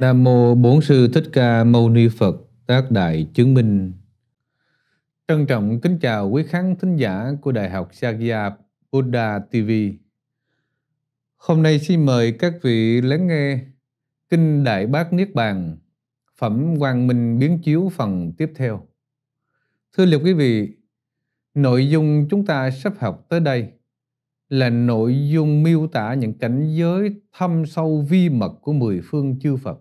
Nam Mô bổn Sư Thích Ca Mâu Ni Phật Tác Đại Chứng Minh Trân trọng kính chào quý khán thính giả của Đại học Sagya Buddha TV Hôm nay xin mời các vị lắng nghe Kinh Đại Bác Niết Bàn Phẩm Quang Minh Biến Chiếu phần tiếp theo Thưa liệu quý vị, nội dung chúng ta sắp học tới đây là nội dung miêu tả những cảnh giới thâm sâu vi mật của mười phương chư Phật.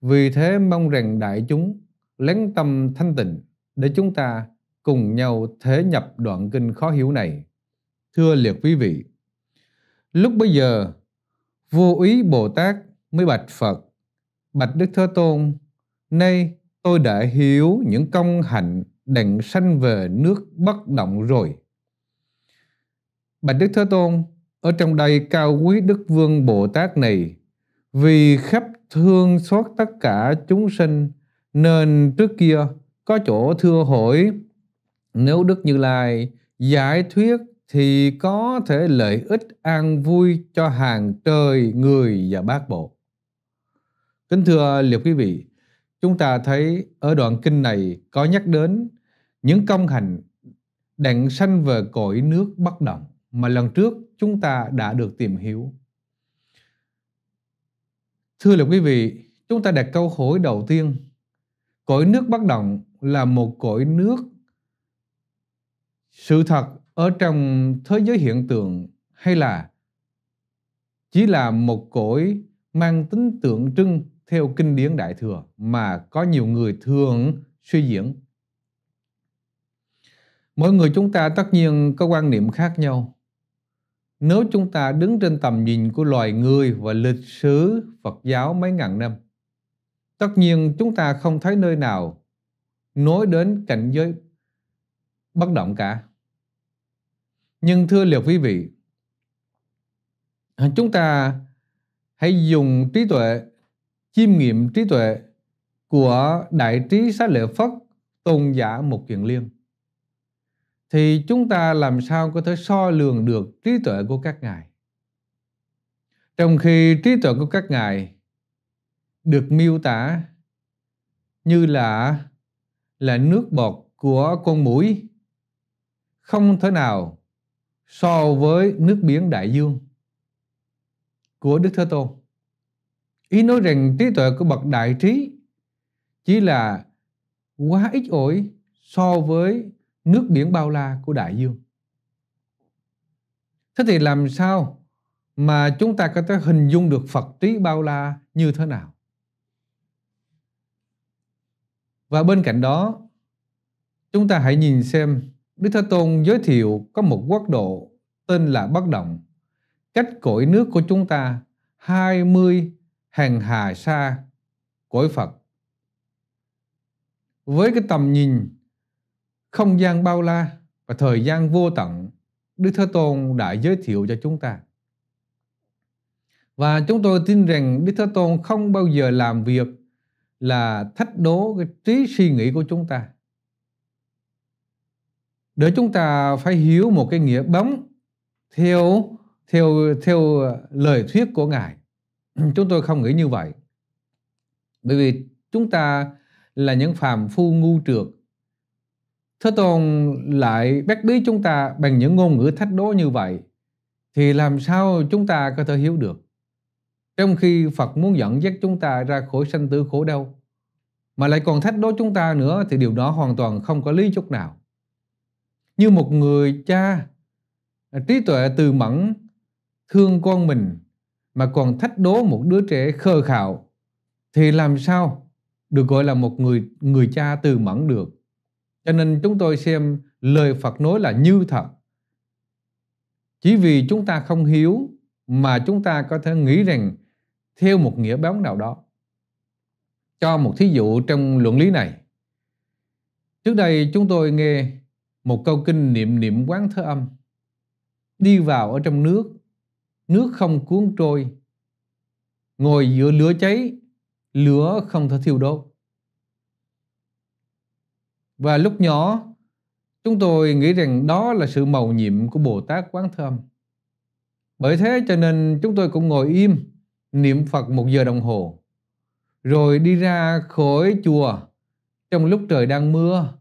Vì thế mong rằng đại chúng lắng tâm thanh tịnh để chúng ta cùng nhau thế nhập đoạn kinh khó hiểu này. Thưa liệt quý vị, lúc bây giờ vô ý Bồ Tát mới bạch Phật, bạch Đức Thế Tôn, nay tôi đã hiểu những công hạnh đặng sanh về nước bất động rồi. Bạch Đức Thế Tôn, ở trong đây cao quý Đức Vương Bồ Tát này, vì khắp thương xót tất cả chúng sinh nên trước kia có chỗ thưa hỏi nếu Đức Như Lai giải thuyết thì có thể lợi ích an vui cho hàng trời người và bác bộ. Kính thưa liệu quý vị, chúng ta thấy ở đoạn kinh này có nhắc đến những công hành đặng sanh về cõi nước bất động mà lần trước chúng ta đã được tìm hiểu. Thưa là quý vị, chúng ta đặt câu hỏi đầu tiên. Cõi nước bất động là một cõi nước. Sự thật ở trong thế giới hiện tượng hay là chỉ là một cõi mang tính tượng trưng theo kinh điển đại thừa mà có nhiều người thường suy diễn. Mỗi người chúng ta tất nhiên có quan niệm khác nhau nếu chúng ta đứng trên tầm nhìn của loài người và lịch sử Phật giáo mấy ngàn năm, tất nhiên chúng ta không thấy nơi nào nối đến cảnh giới bất động cả. Nhưng thưa liệu quý vị, chúng ta hãy dùng trí tuệ, chiêm nghiệm trí tuệ của Đại trí Xá Lợi Phất tôn giả một kiền liên thì chúng ta làm sao có thể so lường được trí tuệ của các ngài trong khi trí tuệ của các ngài được miêu tả như là là nước bọt của con mũi không thể nào so với nước biển đại dương của Đức Thế Tôn. Ý nói rằng trí tuệ của bậc đại trí chỉ là quá ít ỏi so với nước biển bao la của đại dương. Thế thì làm sao mà chúng ta có thể hình dung được Phật trí bao la như thế nào? Và bên cạnh đó, chúng ta hãy nhìn xem Đức Thế Tôn giới thiệu có một quốc độ tên là Bất Động, cách cõi nước của chúng ta 20 hàng hà xa cõi Phật. Với cái tầm nhìn không gian bao la và thời gian vô tận Đức Thế Tôn đã giới thiệu cho chúng ta. Và chúng tôi tin rằng Đức Thế Tôn không bao giờ làm việc là thách đố cái trí suy nghĩ của chúng ta. Để chúng ta phải hiểu một cái nghĩa bóng theo theo theo lời thuyết của ngài. Chúng tôi không nghĩ như vậy. Bởi vì chúng ta là những phàm phu ngu trượt Thế Tôn lại bác bí chúng ta bằng những ngôn ngữ thách đố như vậy, thì làm sao chúng ta có thể hiểu được? Trong khi Phật muốn dẫn dắt chúng ta ra khỏi sanh tử khổ đau, mà lại còn thách đố chúng ta nữa thì điều đó hoàn toàn không có lý chút nào. Như một người cha trí tuệ từ mẫn thương con mình mà còn thách đố một đứa trẻ khờ khạo thì làm sao được gọi là một người người cha từ mẫn được cho nên chúng tôi xem lời Phật nói là như thật. Chỉ vì chúng ta không hiếu mà chúng ta có thể nghĩ rằng theo một nghĩa bóng nào đó. Cho một thí dụ trong luận lý này. Trước đây chúng tôi nghe một câu kinh niệm niệm quán thơ âm. Đi vào ở trong nước, nước không cuốn trôi. Ngồi giữa lửa cháy, lửa không thể thiêu đốt. Và lúc nhỏ, chúng tôi nghĩ rằng đó là sự mầu nhiệm của Bồ Tát Quán Thơm. Bởi thế cho nên chúng tôi cũng ngồi im, niệm Phật một giờ đồng hồ, rồi đi ra khỏi chùa trong lúc trời đang mưa,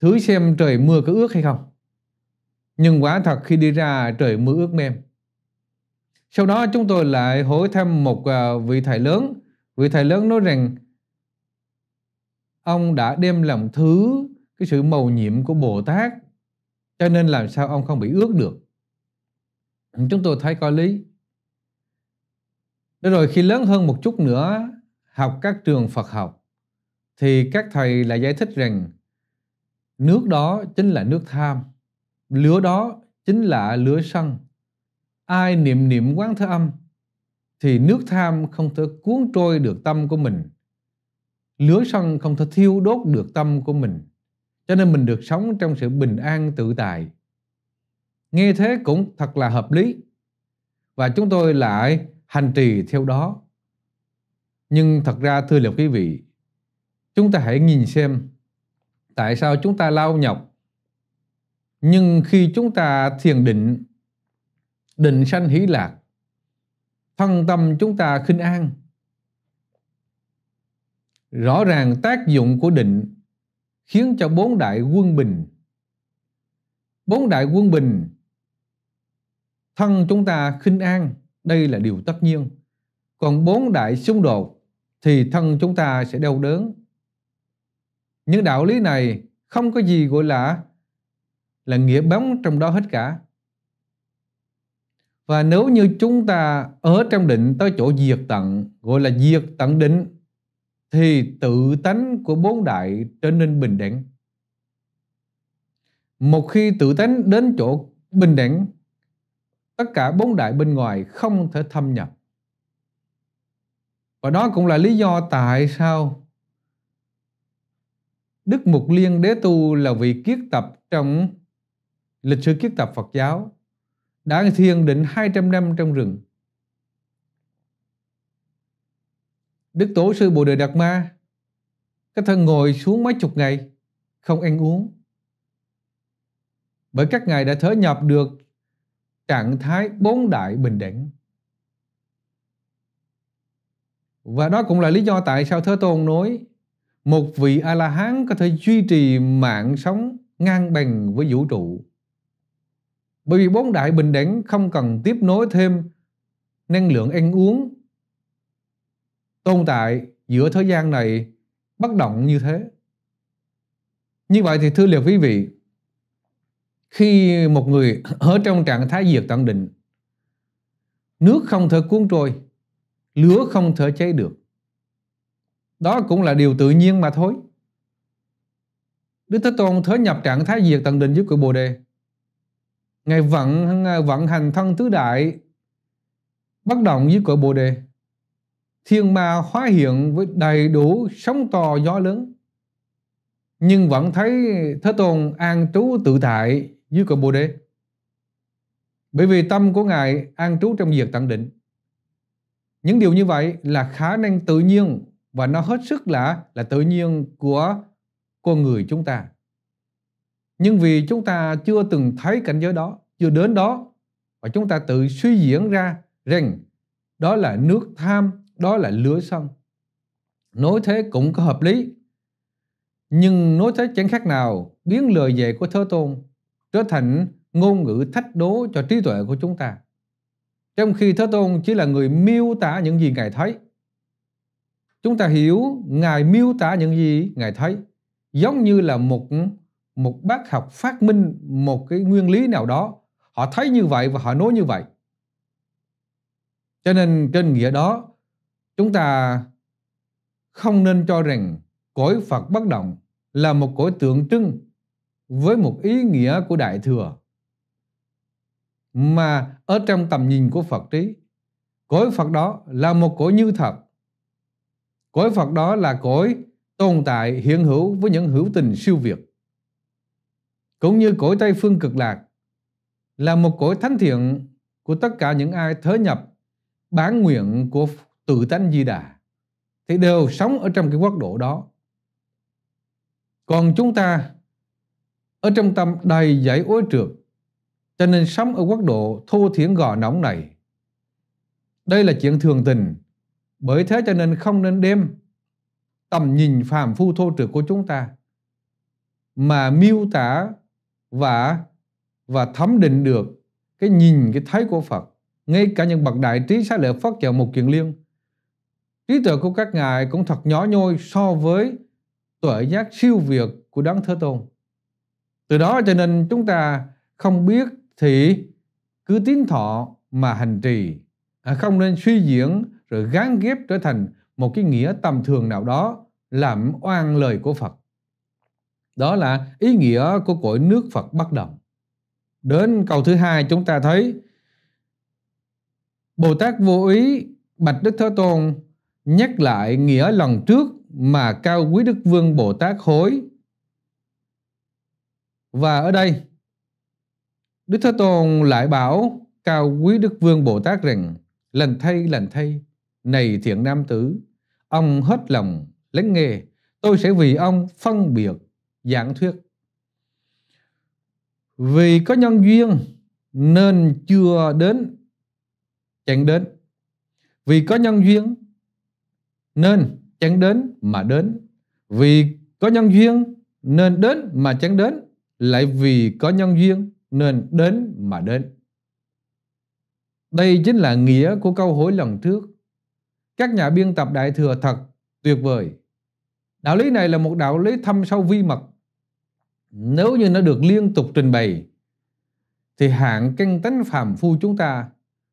thử xem trời mưa có ướt hay không. Nhưng quả thật khi đi ra trời mưa ướt mềm. Sau đó chúng tôi lại hỏi thăm một à, vị thầy lớn. Vị thầy lớn nói rằng ông đã đem lòng thứ cái sự mầu nhiệm của Bồ Tát cho nên làm sao ông không bị ước được chúng tôi thấy có lý để rồi khi lớn hơn một chút nữa học các trường Phật học thì các thầy lại giải thích rằng nước đó chính là nước tham lửa đó chính là lửa sân ai niệm niệm quán thơ âm thì nước tham không thể cuốn trôi được tâm của mình lửa sân không thể thiêu đốt được tâm của mình cho nên mình được sống trong sự bình an tự tại nghe thế cũng thật là hợp lý và chúng tôi lại hành trì theo đó nhưng thật ra thưa liệu quý vị chúng ta hãy nhìn xem tại sao chúng ta lao nhọc nhưng khi chúng ta thiền định định sanh hỷ lạc thân tâm chúng ta khinh an Rõ ràng tác dụng của định khiến cho bốn đại quân bình. Bốn đại quân bình thân chúng ta khinh an, đây là điều tất nhiên. Còn bốn đại xung đột thì thân chúng ta sẽ đau đớn. Những đạo lý này không có gì gọi là là nghĩa bóng trong đó hết cả. Và nếu như chúng ta ở trong định tới chỗ diệt tận, gọi là diệt tận định, thì tự tánh của bốn đại trở nên bình đẳng. Một khi tự tánh đến chỗ bình đẳng, tất cả bốn đại bên ngoài không thể thâm nhập. Và đó cũng là lý do tại sao Đức Mục Liên Đế Tu là vị kiết tập trong lịch sử kiết tập Phật giáo đã thiền định 200 năm trong rừng Đức Tổ sư Bồ Đề Đạt Ma, cái thân ngồi xuống mấy chục ngày, không ăn uống. Bởi các ngài đã thớ nhập được trạng thái bốn đại bình đẳng. Và đó cũng là lý do tại sao Thế Tôn nói một vị A-la-hán có thể duy trì mạng sống ngang bằng với vũ trụ. Bởi vì bốn đại bình đẳng không cần tiếp nối thêm năng lượng ăn uống tồn tại giữa thế gian này bất động như thế. Như vậy thì thưa liệt quý vị, khi một người ở trong trạng thái diệt tận định, nước không thể cuốn trôi, lửa không thể cháy được. Đó cũng là điều tự nhiên mà thôi. Đức Thế Tôn thới nhập trạng thái diệt tận định với cội Bồ Đề. Ngài vận vận hành thân tứ đại bất động với cội Bồ Đề thiên ma hóa hiện với đầy đủ sóng to gió lớn. Nhưng vẫn thấy Thế Tôn an trú tự tại dưới cội Bồ Đề. Bởi vì tâm của Ngài an trú trong việc tận định. Những điều như vậy là khả năng tự nhiên và nó hết sức là là tự nhiên của con người chúng ta. Nhưng vì chúng ta chưa từng thấy cảnh giới đó, chưa đến đó, và chúng ta tự suy diễn ra rằng đó là nước tham đó là lưới sông nói thế cũng có hợp lý nhưng nói thế chẳng khác nào biến lời dạy của Thơ Tôn trở thành ngôn ngữ thách đố cho trí tuệ của chúng ta. Trong khi Thơ Tôn chỉ là người miêu tả những gì Ngài thấy. Chúng ta hiểu Ngài miêu tả những gì Ngài thấy giống như là một một bác học phát minh một cái nguyên lý nào đó. Họ thấy như vậy và họ nói như vậy. Cho nên trên nghĩa đó chúng ta không nên cho rằng cõi Phật bất động là một cõi tượng trưng với một ý nghĩa của Đại Thừa. Mà ở trong tầm nhìn của Phật trí, cõi Phật đó là một cõi như thật. Cõi Phật đó là cõi tồn tại hiện hữu với những hữu tình siêu việt. Cũng như cõi Tây Phương cực lạc là một cõi thánh thiện của tất cả những ai thớ nhập bán nguyện của tự tánh di đà thì đều sống ở trong cái quốc độ đó còn chúng ta ở trong tâm đầy dãy ối trượt cho nên sống ở quốc độ thô thiển gò nóng này đây là chuyện thường tình bởi thế cho nên không nên đem tầm nhìn phàm phu thô trượt của chúng ta mà miêu tả và và thấm định được cái nhìn cái thấy của Phật ngay cả những bậc đại trí xá lợi phát và một chuyện liêng Trí tuệ của các ngài cũng thật nhỏ nhoi so với tuệ giác siêu việt của Đấng Thế Tôn. Từ đó cho nên chúng ta không biết thì cứ tín thọ mà hành trì, à, không nên suy diễn rồi gán ghép trở thành một cái nghĩa tầm thường nào đó làm oan lời của Phật. Đó là ý nghĩa của cõi nước Phật bất động. Đến câu thứ hai chúng ta thấy Bồ Tát vô ý bạch Đức Thế Tôn nhắc lại nghĩa lần trước mà cao quý đức vương Bồ Tát hối. Và ở đây, Đức Thế Tôn lại bảo cao quý đức vương Bồ Tát rằng lần thay lần thay, này thiện nam tử, ông hết lòng lắng nghe, tôi sẽ vì ông phân biệt giảng thuyết. Vì có nhân duyên nên chưa đến, chẳng đến. Vì có nhân duyên nên chẳng đến mà đến vì có nhân duyên nên đến mà chẳng đến lại vì có nhân duyên nên đến mà đến đây chính là nghĩa của câu hỏi lần trước các nhà biên tập đại thừa thật tuyệt vời đạo lý này là một đạo lý thâm sâu vi mật nếu như nó được liên tục trình bày thì hạng căn tánh phàm phu chúng ta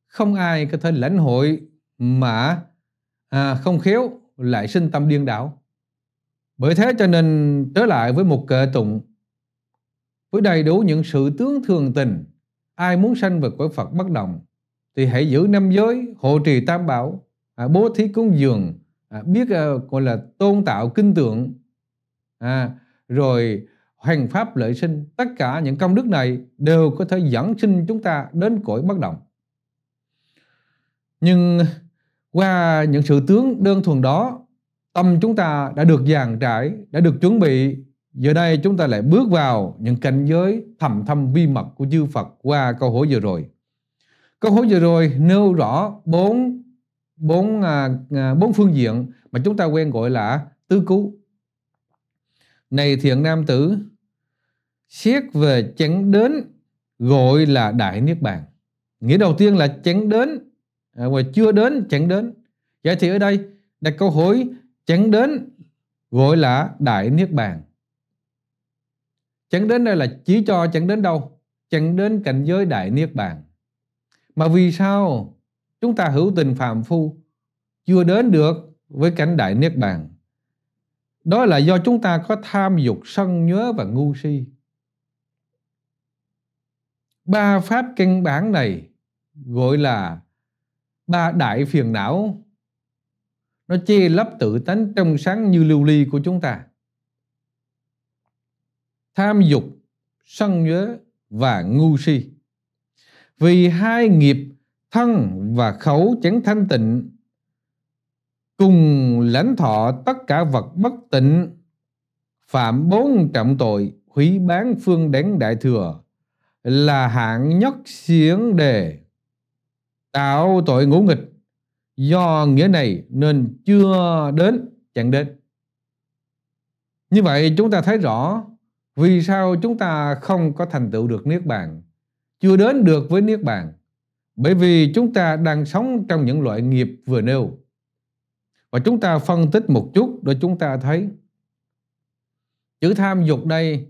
không ai có thể lãnh hội mà à, không khéo lại sinh tâm điên đảo bởi thế cho nên trở lại với một kệ tụng với đầy đủ những sự tướng thường tình ai muốn sanh về cõi Phật bất động thì hãy giữ năm giới hộ trì tam bảo à, bố thí cúng dường à, biết à, gọi là tôn tạo kinh tượng à, rồi hoành pháp lợi sinh tất cả những công đức này đều có thể dẫn sinh chúng ta đến cõi bất động nhưng qua những sự tướng đơn thuần đó tâm chúng ta đã được dàn trải đã được chuẩn bị giờ đây chúng ta lại bước vào những cảnh giới thầm thâm vi mật của chư phật qua câu hỏi vừa rồi câu hỏi vừa rồi nêu rõ bốn bốn à, à bốn phương diện mà chúng ta quen gọi là tứ cứu này thiện nam tử xét về chánh đến gọi là đại niết bàn nghĩa đầu tiên là chánh đến À, và chưa đến chẳng đến vậy thì ở đây đặt câu hỏi chẳng đến gọi là đại niết bàn chẳng đến đây là chỉ cho chẳng đến đâu chẳng đến cảnh giới đại niết bàn mà vì sao chúng ta hữu tình phàm phu chưa đến được với cảnh đại niết bàn đó là do chúng ta có tham dục sân nhớ và ngu si ba pháp căn bản này gọi là ba đại phiền não nó che lấp tự tánh trong sáng như lưu ly của chúng ta tham dục sân nhớ và ngu si vì hai nghiệp thân và khẩu chẳng thanh tịnh cùng lãnh thọ tất cả vật bất tịnh phạm bốn trọng tội hủy bán phương đánh đại thừa là hạng nhất xiển đề tạo tội ngũ nghịch do nghĩa này nên chưa đến chẳng đến như vậy chúng ta thấy rõ vì sao chúng ta không có thành tựu được niết bàn chưa đến được với niết bàn bởi vì chúng ta đang sống trong những loại nghiệp vừa nêu và chúng ta phân tích một chút để chúng ta thấy chữ tham dục đây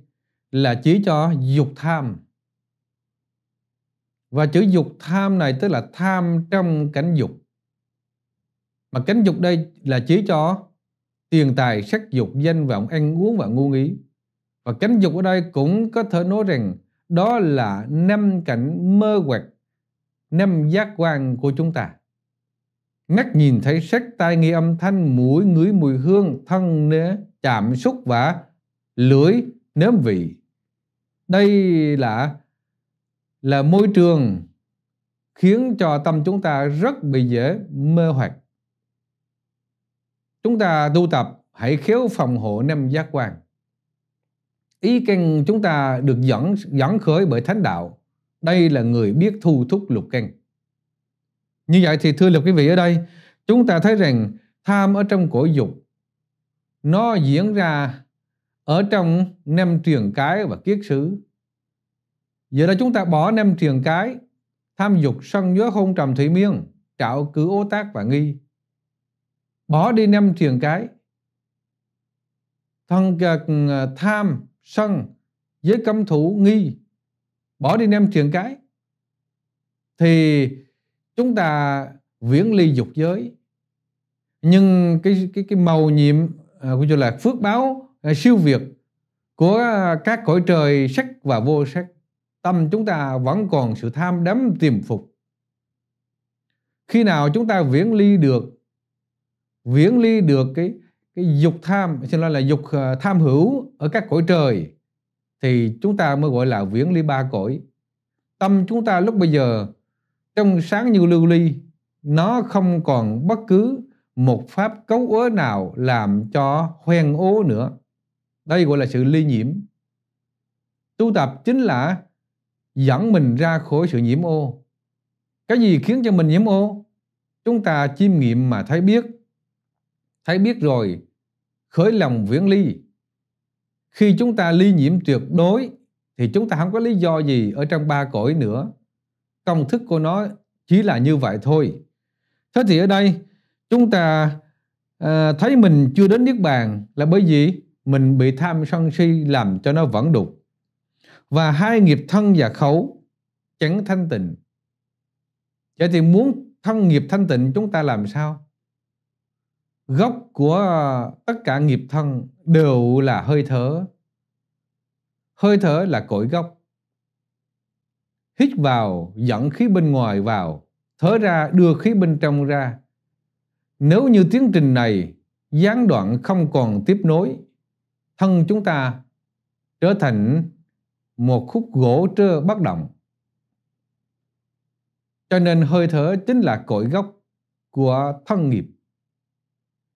là chỉ cho dục tham và chữ dục tham này tức là tham trong cảnh dục mà cảnh dục đây là chỉ cho tiền tài sắc dục danh vọng ăn uống và ngu nghĩ và cảnh dục ở đây cũng có thể nói rằng đó là năm cảnh mơ hoặc năm giác quan của chúng ta mắt nhìn thấy sắc tai nghe âm thanh mũi ngửi mùi hương thân nế chạm xúc và lưỡi nếm vị đây là là môi trường khiến cho tâm chúng ta rất bị dễ mơ hoặc chúng ta tu tập hãy khéo phòng hộ năm giác quan ý căn chúng ta được dẫn dẫn khởi bởi thánh đạo đây là người biết thu thúc lục căn như vậy thì thưa lục quý vị ở đây chúng ta thấy rằng tham ở trong cổ dục nó diễn ra ở trong năm truyền cái và kiết xứ Giờ là chúng ta bỏ năm thiền cái, tham dục sân nhớ hôn trầm thủy miên, trạo cứ ô tác và nghi. Bỏ đi năm thiền cái. Thân ờ, tham, sân, giới cấm thủ, nghi. Bỏ đi năm thiền cái. Thì chúng ta viễn ly dục giới. Nhưng cái cái cái màu nhiệm ờ, của là phước báo ờ, siêu việt của các cõi trời sắc và vô sắc tâm chúng ta vẫn còn sự tham đắm tiềm phục khi nào chúng ta viễn ly được viễn ly được cái cái dục tham xin lỗi là dục ờ, tham hữu ở các cõi trời thì chúng ta mới gọi là viễn ly ba cõi tâm chúng ta lúc bây giờ trong sáng như lưu ly nó không còn bất cứ một pháp cấu ố nào làm cho hoen ố nữa đây gọi là sự ly nhiễm tu tập chính là dẫn mình ra khỏi sự nhiễm ô. Cái gì khiến cho mình nhiễm ô? Chúng ta chiêm nghiệm mà thấy biết. Thấy biết rồi, khởi lòng viễn ly. Khi chúng ta ly nhiễm tuyệt đối, thì chúng ta không có lý do gì ở trong ba cõi nữa. Công thức của nó chỉ là như vậy thôi. Thế thì ở đây, chúng ta à, thấy mình chưa đến Niết Bàn là bởi vì mình bị tham sân si làm cho nó vẫn đục và hai nghiệp thân và khẩu chẳng thanh tịnh vậy thì muốn thân nghiệp thanh tịnh chúng ta làm sao gốc của tất cả nghiệp thân đều là hơi thở hơi thở là cội gốc hít vào dẫn khí bên ngoài vào thở ra đưa khí bên trong ra nếu như tiến trình này gián đoạn không còn tiếp nối thân chúng ta trở thành một khúc gỗ trơ bất động. Cho nên hơi thở chính là cội gốc của thân nghiệp.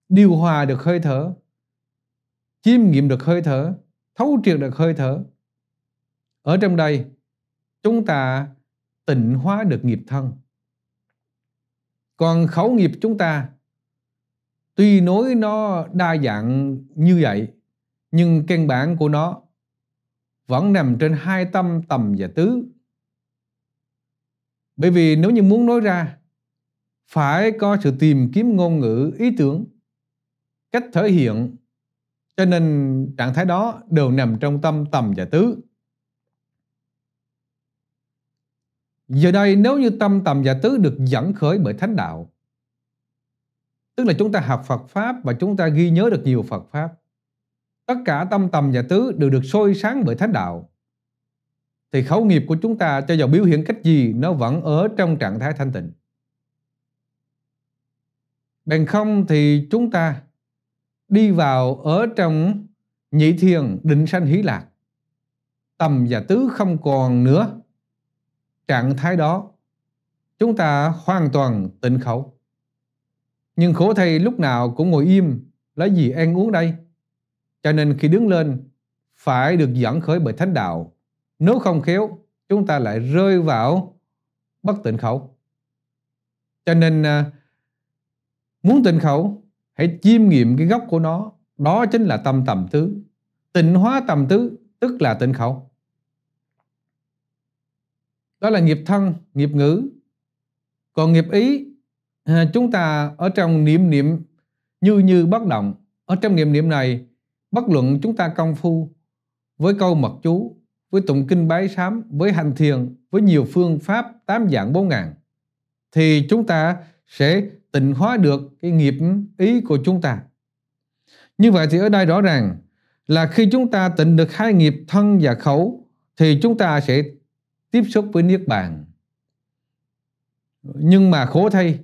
Điều hòa được hơi thở, chiêm nghiệm được hơi thở, thấu triệt được hơi thở. Ở trong đây, chúng ta tịnh hóa được nghiệp thân. Còn khẩu nghiệp chúng ta, tuy nói nó đa dạng như vậy, nhưng căn bản của nó vẫn nằm trên hai tâm tầm và tứ. Bởi vì nếu như muốn nói ra, phải có sự tìm kiếm ngôn ngữ, ý tưởng, cách thể hiện. Cho nên trạng thái đó đều nằm trong tâm tầm và tứ. Giờ đây nếu như tâm tầm và tứ được dẫn khởi bởi thánh đạo, tức là chúng ta học Phật Pháp và chúng ta ghi nhớ được nhiều Phật Pháp, tất cả tâm tầm và tứ đều được sôi sáng bởi thánh đạo thì khẩu nghiệp của chúng ta cho dù biểu hiện cách gì nó vẫn ở trong trạng thái thanh tịnh bằng không thì chúng ta đi vào ở trong nhị thiền định sanh hí lạc tầm và tứ không còn nữa trạng thái đó chúng ta hoàn toàn tịnh khẩu nhưng khổ thầy lúc nào cũng ngồi im lấy gì ăn uống đây cho nên khi đứng lên, phải được dẫn khởi bởi thánh đạo. Nếu không khéo, chúng ta lại rơi vào bất tịnh khẩu. Cho nên à, muốn tịnh khẩu, hãy chiêm nghiệm cái gốc của nó. Đó chính là tâm tầm tứ. Tịnh hóa tầm tứ, tức là tịnh khẩu. Đó là nghiệp thân, nghiệp ngữ. Còn nghiệp ý, à, chúng ta ở trong niệm niệm như như bất động. Ở trong niệm niệm này, Bất luận chúng ta công phu với câu mật chú, với tụng kinh bái sám, với hành thiền, với nhiều phương pháp tám dạng bốn ngàn, thì chúng ta sẽ tịnh hóa được cái nghiệp ý của chúng ta. Như vậy thì ở đây rõ ràng là khi chúng ta tịnh được hai nghiệp thân và khẩu thì chúng ta sẽ tiếp xúc với Niết Bàn. Nhưng mà khổ thay,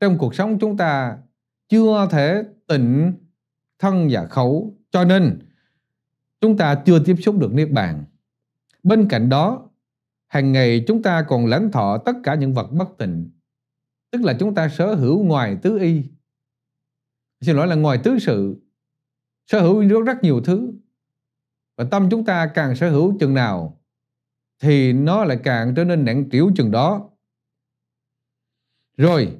trong cuộc sống chúng ta chưa thể tịnh thân và khẩu. Cho nên chúng ta chưa tiếp xúc được Niết Bàn. Bên cạnh đó, hàng ngày chúng ta còn lãnh thọ tất cả những vật bất tịnh. Tức là chúng ta sở hữu ngoài tứ y. Xin lỗi là ngoài tứ sự. Sở hữu rất, rất nhiều thứ. Và tâm chúng ta càng sở hữu chừng nào thì nó lại càng trở nên nặng trĩu chừng đó. Rồi,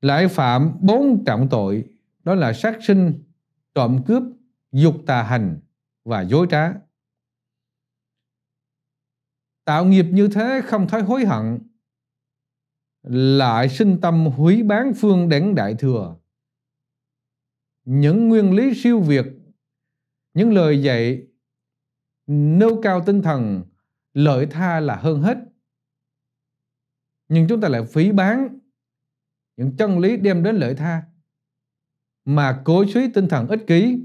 lại phạm bốn trọng tội đó là sát sinh trộm cướp, dục tà hành và dối trá. Tạo nghiệp như thế không thấy hối hận, lại sinh tâm hủy bán phương đánh đại thừa. Những nguyên lý siêu việt, những lời dạy nêu cao tinh thần lợi tha là hơn hết. Nhưng chúng ta lại phí bán những chân lý đem đến lợi tha mà cố suý tinh thần ích kỷ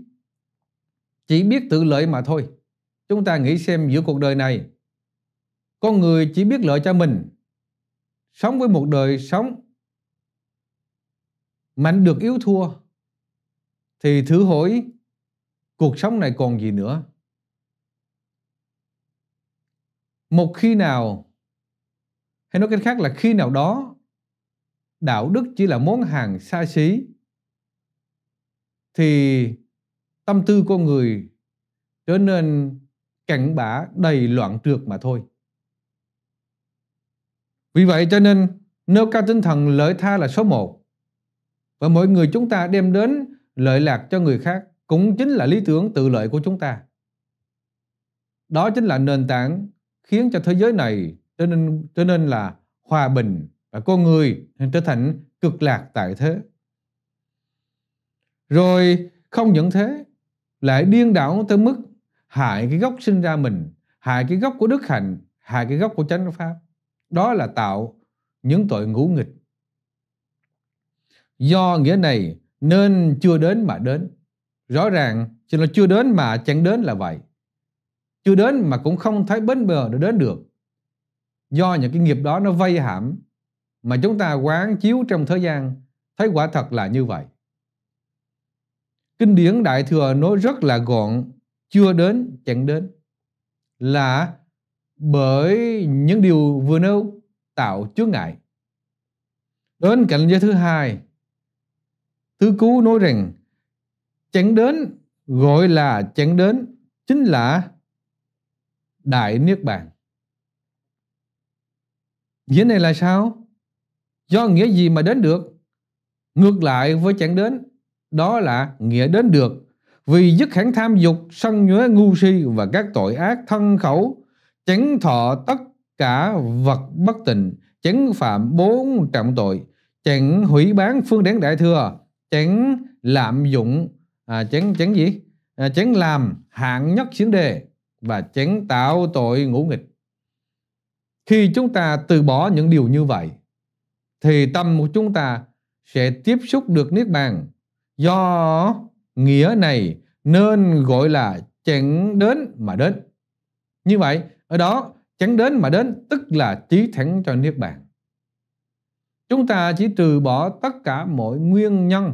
chỉ biết tự lợi mà thôi chúng ta nghĩ xem giữa cuộc đời này con người chỉ biết lợi cho mình sống với một đời sống mạnh được yếu thua thì thử hỏi cuộc sống này còn gì nữa một khi nào hay nói cách khác là khi nào đó đạo đức chỉ là món hàng xa xỉ thì tâm tư con người trở nên cảnh bã đầy loạn trược mà thôi. Vì vậy cho nên nêu cao tinh thần lợi tha là số một Và mỗi người chúng ta đem đến lợi lạc cho người khác cũng chính là lý tưởng tự lợi của chúng ta. Đó chính là nền tảng khiến cho thế giới này trở nên trở nên là hòa bình và con người trở thành cực lạc tại thế. Rồi không những thế, lại điên đảo tới mức hại cái gốc sinh ra mình, hại cái gốc của đức hạnh, hại cái gốc của chánh pháp. Đó là tạo những tội ngũ nghịch. Do nghĩa này nên chưa đến mà đến. Rõ ràng, cho nên chưa đến mà chẳng đến là vậy. Chưa đến mà cũng không thấy bến bờ để đến được. Do những cái nghiệp đó nó vây hãm mà chúng ta quán chiếu trong thời gian thấy quả thật là như vậy kinh điển đại thừa nói rất là gọn chưa đến chẳng đến là bởi những điều vừa nêu tạo chướng ngại đến cảnh giới thứ hai thứ cú nói rằng chẳng đến gọi là chẳng đến chính là đại niết bàn nghĩa này là sao do nghĩa gì mà đến được ngược lại với chẳng đến đó là nghĩa đến được vì dứt hẳn tham dục sân nhuế ngu si và các tội ác thân khẩu chấn thọ tất cả vật bất tịnh chấn phạm bốn trọng tội chấn hủy bán phương đảng đại thừa chấn lạm dụng à, chấn chấn gì à, chấn làm hạng nhất chiến đề và chấn tạo tội ngũ nghịch khi chúng ta từ bỏ những điều như vậy thì tâm của chúng ta sẽ tiếp xúc được niết bàn Do nghĩa này nên gọi là chẳng đến mà đến. Như vậy, ở đó chẳng đến mà đến tức là trí thẳng cho Niết Bàn. Chúng ta chỉ trừ bỏ tất cả mọi nguyên nhân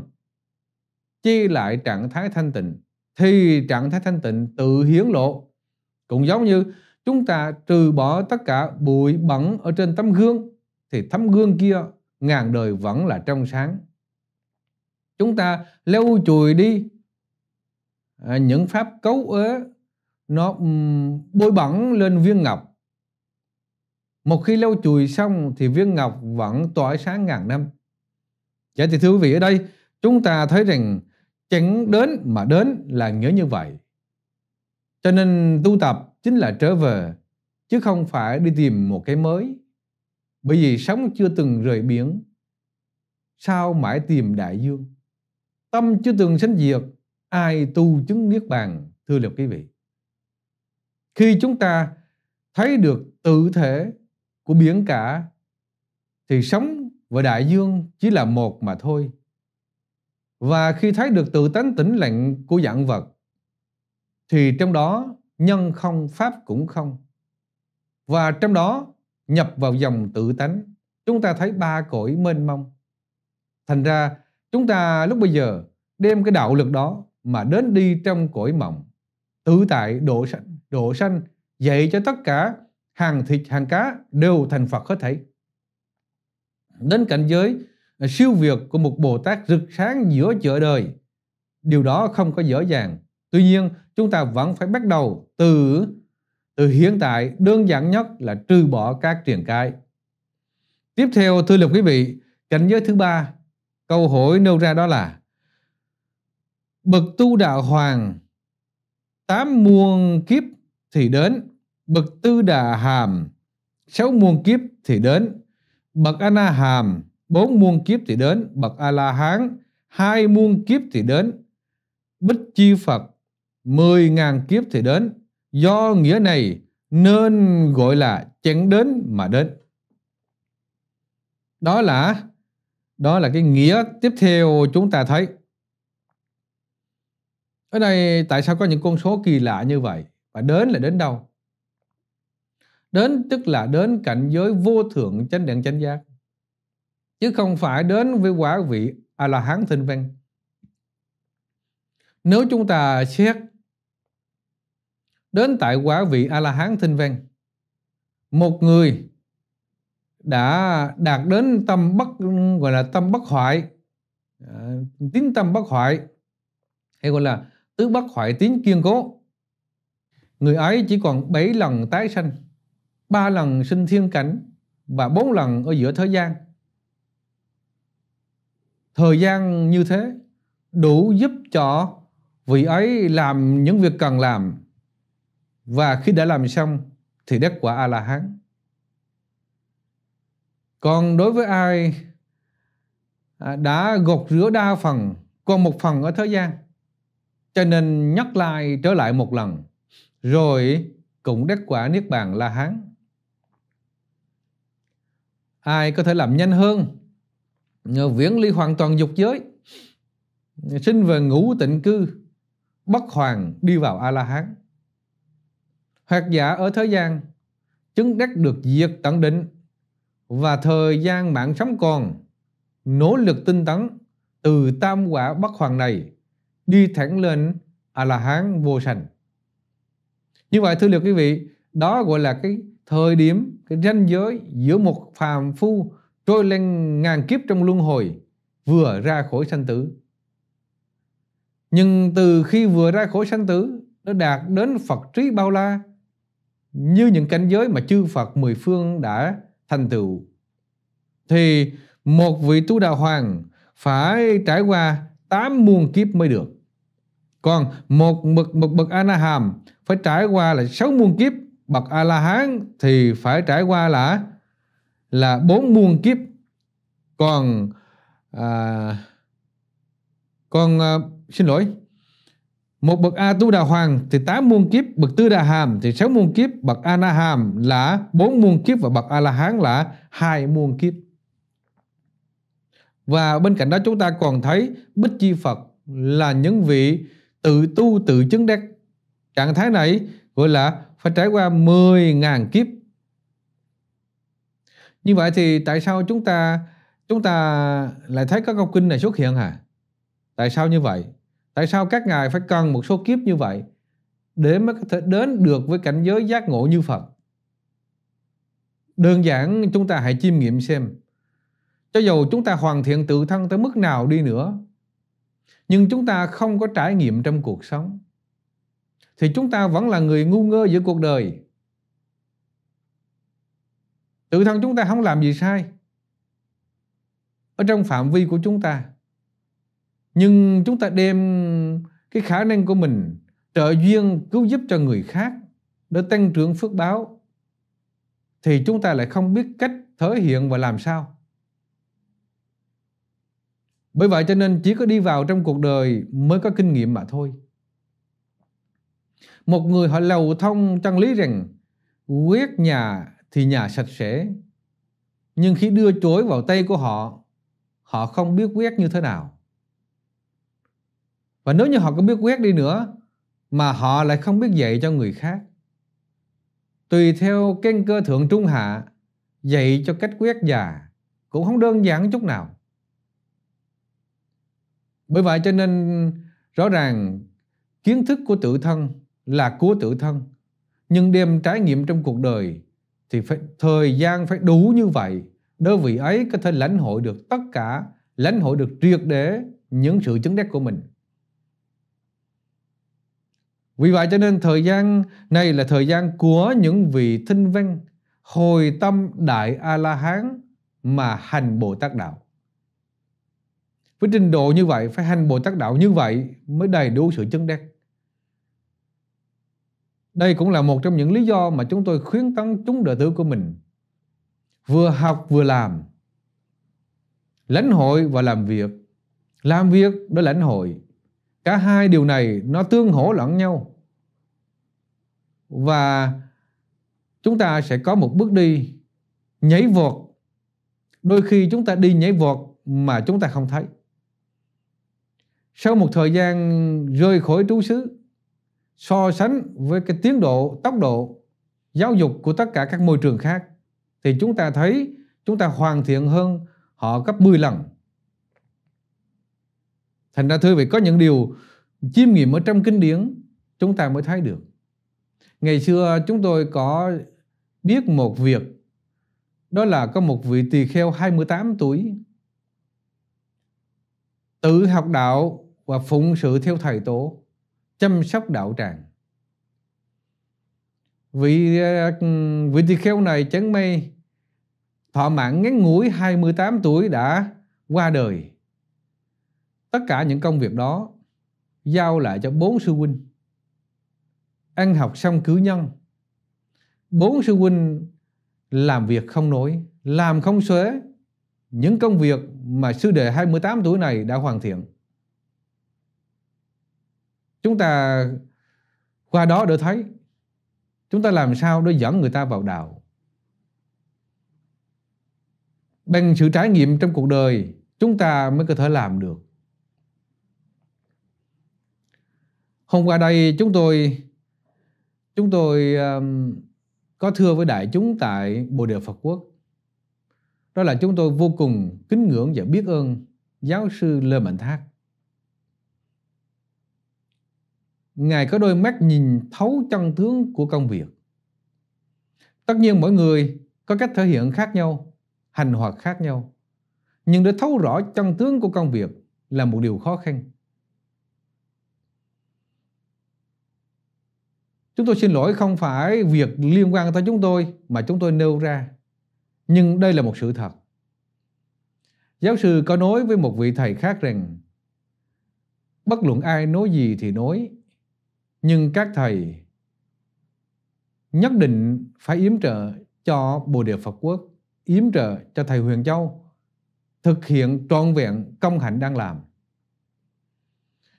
chia lại trạng thái thanh tịnh thì trạng thái thanh tịnh tự hiển lộ. Cũng giống như chúng ta trừ bỏ tất cả bụi bẩn ở trên tấm gương thì tấm gương kia ngàn đời vẫn là trong sáng chúng ta lâu chùi đi à, những pháp cấu ế nó bôi bẩn lên viên ngọc một khi lâu chùi xong thì viên ngọc vẫn tỏa sáng ngàn năm vậy dạ thì thưa quý vị ở đây chúng ta thấy rằng chẳng đến mà đến là nhớ như vậy cho nên tu tập chính là trở về chứ không phải đi tìm một cái mới bởi vì sống chưa từng rời biển sao mãi tìm đại dương tâm chưa từng sanh diệt ai tu chứng niết bàn thưa lập quý vị khi chúng ta thấy được tự thể của biển cả thì sống và đại dương chỉ là một mà thôi và khi thấy được tự tánh tĩnh lặng của dạng vật thì trong đó nhân không pháp cũng không và trong đó nhập vào dòng tự tánh chúng ta thấy ba cõi mênh mông thành ra Chúng ta lúc bây giờ đem cái đạo lực đó mà đến đi trong cõi mộng, tự tại độ sanh, độ sanh dạy cho tất cả hàng thịt hàng cá đều thành Phật hết thảy. Đến cảnh giới siêu việt của một Bồ Tát rực sáng giữa chợ đời, điều đó không có dễ dàng. Tuy nhiên, chúng ta vẫn phải bắt đầu từ từ hiện tại đơn giản nhất là trừ bỏ các truyền cái. Tiếp theo thưa lục quý vị, cảnh giới thứ ba Câu hỏi nêu ra đó là Bậc tu đạo hoàng tám muôn kiếp thì đến Bậc tư đà hàm sáu muôn kiếp thì đến Bậc a na hàm bốn muôn kiếp thì đến Bậc a la hán hai muôn kiếp thì đến Bích chi Phật mười ngàn kiếp thì đến Do nghĩa này nên gọi là chẳng đến mà đến Đó là đó là cái nghĩa tiếp theo chúng ta thấy ở đây tại sao có những con số kỳ lạ như vậy và đến là đến đâu đến tức là đến cảnh giới vô thượng chánh đẳng chánh giác chứ không phải đến với quả vị a la hán thinh văn nếu chúng ta xét đến tại quả vị a la hán thinh văn một người đã đạt đến tâm bất gọi là tâm bất hoại ờ, tín tâm bất hoại hay gọi là tứ bất hoại tín kiên cố người ấy chỉ còn 7 lần tái sanh ba lần sinh thiên cảnh và bốn lần ở giữa thời gian thời gian như thế đủ giúp cho vị ấy làm những việc cần làm và khi đã làm xong thì đất quả a la hán còn đối với ai à, đã gột rửa đa phần còn một phần ở thế gian cho nên nhắc lại trở lại một lần rồi cũng đắc quả niết bàn la hán ai có thể làm nhanh hơn nhờ viễn ly hoàn toàn dục giới sinh về ngũ tịnh cư bất hoàng đi vào a la hán hoặc giả ở thế gian chứng đắc được diệt tận định và thời gian bạn sống còn, nỗ lực tinh tấn từ tam quả bất hoàng này đi thẳng lên A-la-hán vô sanh. Như vậy thưa được quý vị, đó gọi là cái thời điểm, cái ranh giới giữa một phàm phu trôi lên ngàn kiếp trong luân hồi vừa ra khỏi sanh tử. Nhưng từ khi vừa ra khỏi sanh tử, nó đạt đến Phật trí bao la, như những cảnh giới mà chư Phật mười phương đã thành tựu thì một vị tu đạo hoàng phải trải qua tám muôn kiếp mới được còn một bậc một bậc hàm phải trải qua là sáu muôn kiếp bậc a la hán thì phải trải qua là là bốn muôn kiếp còn à, còn à, xin lỗi một bậc A Tu Đà Hoàng thì 8 muôn kiếp, bậc Tư Đà Hàm thì 6 muôn kiếp, bậc A Na Hàm là 4 muôn kiếp và bậc A La Hán là 2 muôn kiếp. Và bên cạnh đó chúng ta còn thấy Bích Chi Phật là những vị tự tu tự chứng đắc. Trạng thái này gọi là phải trải qua 10.000 kiếp. Như vậy thì tại sao chúng ta chúng ta lại thấy các câu kinh này xuất hiện hả? Tại sao như vậy? Tại sao các ngài phải cần một số kiếp như vậy để mới có thể đến được với cảnh giới giác ngộ như Phật? Đơn giản chúng ta hãy chiêm nghiệm xem. Cho dù chúng ta hoàn thiện tự thân tới mức nào đi nữa, nhưng chúng ta không có trải nghiệm trong cuộc sống, thì chúng ta vẫn là người ngu ngơ giữa cuộc đời. Tự thân chúng ta không làm gì sai. Ở trong phạm vi của chúng ta, nhưng chúng ta đem cái khả năng của mình trợ duyên cứu giúp cho người khác để tăng trưởng phước báo thì chúng ta lại không biết cách thể hiện và làm sao bởi vậy cho nên chỉ có đi vào trong cuộc đời mới có kinh nghiệm mà thôi một người họ lầu thông chân lý rằng quét nhà thì nhà sạch sẽ nhưng khi đưa chối vào tay của họ họ không biết quét như thế nào và nếu như họ có biết quét đi nữa mà họ lại không biết dạy cho người khác. Tùy theo kênh cơ thượng trung hạ, dạy cho cách quét già cũng không đơn giản chút nào. Bởi vậy cho nên rõ ràng kiến thức của tự thân là của tự thân, nhưng đem trải nghiệm trong cuộc đời thì phải, thời gian phải đủ như vậy, đơn vị ấy có thể lãnh hội được tất cả, lãnh hội được triệt để những sự chứng đắc của mình. Vì vậy cho nên thời gian này là thời gian của những vị thinh văn hồi tâm đại a la hán mà hành Bồ Tát đạo. Với trình độ như vậy, phải hành Bồ Tát đạo như vậy mới đầy đủ sự chân đen. Đây cũng là một trong những lý do mà chúng tôi khuyến tấn chúng đệ tử của mình vừa học vừa làm lãnh hội và làm việc làm việc để lãnh hội cả hai điều này nó tương hỗ lẫn nhau và chúng ta sẽ có một bước đi nhảy vọt đôi khi chúng ta đi nhảy vọt mà chúng ta không thấy sau một thời gian rơi khỏi trú xứ so sánh với cái tiến độ tốc độ giáo dục của tất cả các môi trường khác thì chúng ta thấy chúng ta hoàn thiện hơn họ gấp 10 lần thành ra thưa vị có những điều chiêm nghiệm ở trong kinh điển chúng ta mới thấy được ngày xưa chúng tôi có biết một việc đó là có một vị tỳ kheo 28 tuổi tự học đạo và phụng sự theo thầy tổ chăm sóc đạo tràng vị vị tỳ kheo này chẳng may thọ mạng ngắn ngủi 28 tuổi đã qua đời tất cả những công việc đó giao lại cho bốn sư huynh ăn học xong cứu nhân bốn sư huynh làm việc không nổi làm không xuế những công việc mà sư đệ 28 tuổi này đã hoàn thiện chúng ta qua đó để thấy chúng ta làm sao để dẫn người ta vào đạo bằng sự trải nghiệm trong cuộc đời chúng ta mới có thể làm được hôm qua đây chúng tôi chúng tôi um, có thưa với đại chúng tại Bồ Đề Phật Quốc đó là chúng tôi vô cùng kính ngưỡng và biết ơn giáo sư Lê Mạnh Thác. Ngài có đôi mắt nhìn thấu chân tướng của công việc. Tất nhiên mỗi người có cách thể hiện khác nhau, hành hoạt khác nhau. Nhưng để thấu rõ chân tướng của công việc là một điều khó khăn. Chúng tôi xin lỗi không phải việc liên quan tới chúng tôi mà chúng tôi nêu ra. Nhưng đây là một sự thật. Giáo sư có nói với một vị thầy khác rằng bất luận ai nói gì thì nói, nhưng các thầy nhất định phải yếm trợ cho Bồ Đề Phật Quốc, yếm trợ cho thầy Huyền Châu thực hiện trọn vẹn công hạnh đang làm.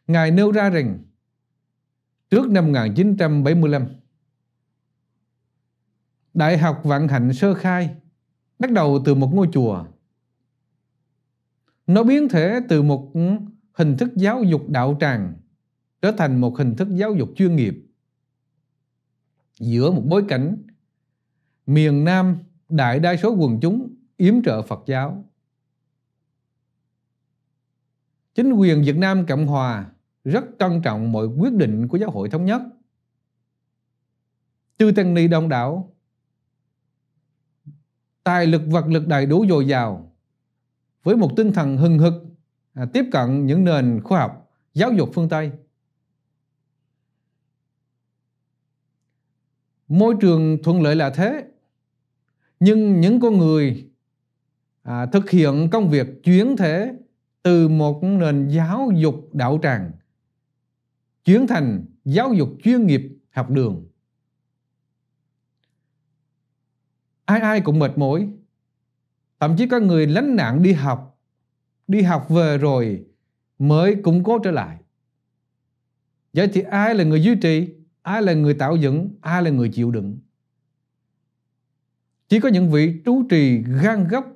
Ngài nêu ra rằng trước năm 1975. Đại học Vạn Hạnh sơ khai bắt đầu từ một ngôi chùa. Nó biến thể từ một hình thức giáo dục đạo tràng trở thành một hình thức giáo dục chuyên nghiệp giữa một bối cảnh miền Nam đại đa số quần chúng yếm trợ Phật giáo. Chính quyền Việt Nam Cộng Hòa rất trân trọng mọi quyết định của giáo hội thống nhất. Tư tăng ni đông đảo, tài lực vật lực đầy đủ dồi dào, với một tinh thần hừng hực à, tiếp cận những nền khoa học giáo dục phương Tây. Môi trường thuận lợi là thế, nhưng những con người à, thực hiện công việc chuyển thế từ một nền giáo dục đạo tràng chuyển thành giáo dục chuyên nghiệp học đường. Ai ai cũng mệt mỏi. Thậm chí có người lánh nạn đi học. Đi học về rồi mới củng cố trở lại. Vậy thì ai là người duy trì? Ai là người tạo dựng? Ai là người chịu đựng? Chỉ có những vị trú trì gan gốc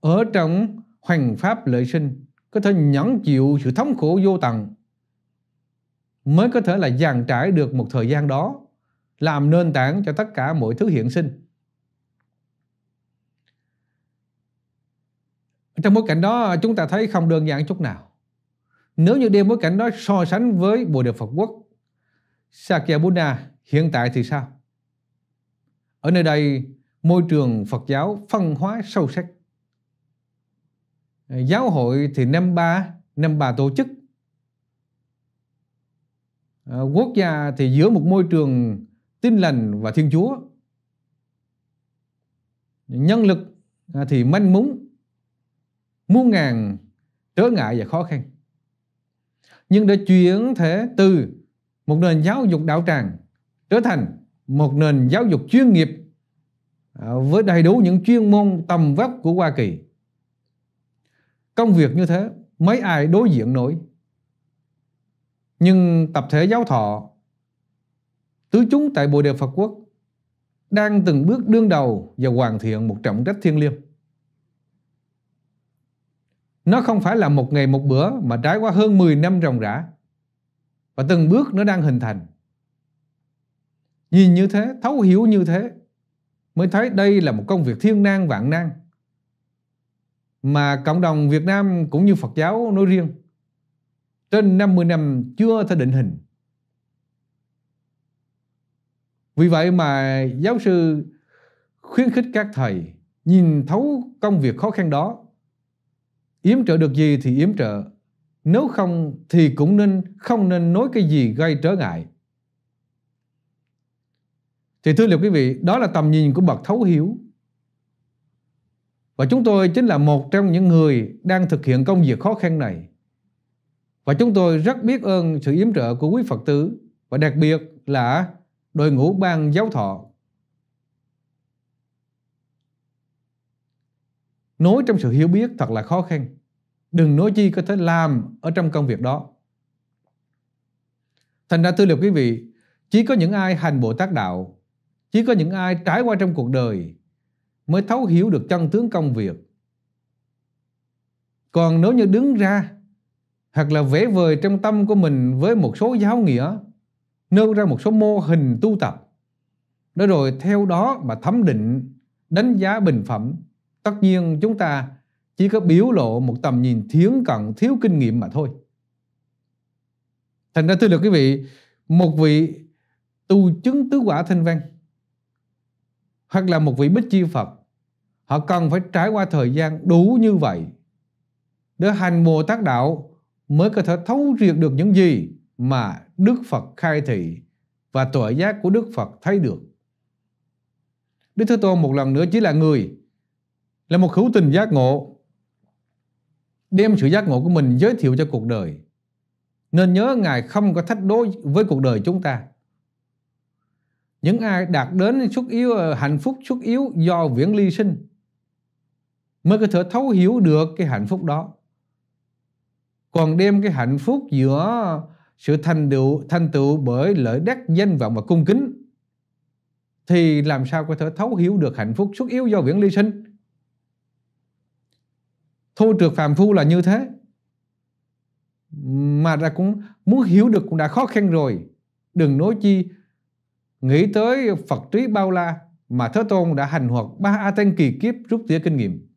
ở trong hoành pháp lợi sinh có thể nhẫn chịu sự thống khổ vô tận mới có thể là dàn trải được một thời gian đó làm nền tảng cho tất cả mọi thứ hiện sinh trong bối cảnh đó chúng ta thấy không đơn giản chút nào nếu như đem bối cảnh đó so sánh với Bồ Đề Phật Quốc Sakyabuna hiện tại thì sao? Ở nơi đây môi trường Phật giáo phân hóa sâu sắc. Giáo hội thì năm ba, năm ba tổ chức Ờ, quốc gia thì giữa một môi trường tin lành và thiên chúa nhân lực à, thì manh mún, muôn ngàn trở ngại và khó khăn nhưng để chuyển thể từ một nền giáo dục đạo tràng trở thành một nền giáo dục chuyên nghiệp à, với đầy đủ những chuyên môn tầm vóc của Hoa Kỳ. Công việc như thế mấy ai đối diện nổi nhưng tập thể giáo thọ, tứ chúng tại Bồ Đề Phật Quốc đang từng bước đương đầu và hoàn thiện một trọng trách thiêng liêng. Nó không phải là một ngày một bữa mà trải qua hơn 10 năm ròng rã. Và từng bước nó đang hình thành. Nhìn như thế, thấu hiểu như thế mới thấy đây là một công việc thiên nan vạn nan mà cộng đồng Việt Nam cũng như Phật giáo nói riêng trên 50 năm chưa thể định hình. Vì vậy mà giáo sư khuyến khích các thầy nhìn thấu công việc khó khăn đó. Yếm trợ được gì thì yếm trợ, nếu không thì cũng nên không nên nói cái gì gây trở ngại. Thì thưa liệu quý vị, đó là tầm nhìn của bậc thấu hiểu. Và chúng tôi chính là một trong những người đang thực hiện công việc khó khăn này. Và chúng tôi rất biết ơn sự yếm trợ của quý Phật tử và đặc biệt là đội ngũ ban giáo thọ. Nói trong sự hiểu biết thật là khó khăn. Đừng nói chi có thể làm ở trong công việc đó. Thành ra thưa liệu quý vị, chỉ có những ai hành Bồ Tát Đạo, chỉ có những ai trải qua trong cuộc đời mới thấu hiểu được chân tướng công việc. Còn nếu như đứng ra hoặc là vẽ vời trong tâm của mình với một số giáo nghĩa nêu ra một số mô hình tu tập đó rồi theo đó mà thẩm định đánh giá bình phẩm tất nhiên chúng ta chỉ có biểu lộ một tầm nhìn thiến cận thiếu kinh nghiệm mà thôi thành ra thưa được quý vị một vị tu chứng tứ quả thanh văn hoặc là một vị bích chi phật họ cần phải trải qua thời gian đủ như vậy để hành bồ tát đạo mới có thể thấu triệt được những gì mà Đức Phật khai thị và tội giác của Đức Phật thấy được. Đức Thế Tôn một lần nữa chỉ là người, là một hữu tình giác ngộ, đem sự giác ngộ của mình giới thiệu cho cuộc đời. Nên nhớ Ngài không có thách đối với cuộc đời chúng ta. Những ai đạt đến xuất yếu ờ, hạnh phúc xuất yếu do viễn ly sinh mới có thể thấu hiểu được cái hạnh phúc đó còn đem cái hạnh phúc giữa sự thành tựu thành tựu bởi lợi đắc danh vọng và cung kính thì làm sao có thể thấu hiểu được hạnh phúc xuất yếu do viễn ly sinh thu trượt phàm phu là như thế mà ra cũng muốn hiểu được cũng đã khó khăn rồi đừng nói chi nghĩ tới phật trí bao la mà thế tôn đã hành hoạt ba a tăng kỳ kiếp rút tỉa kinh nghiệm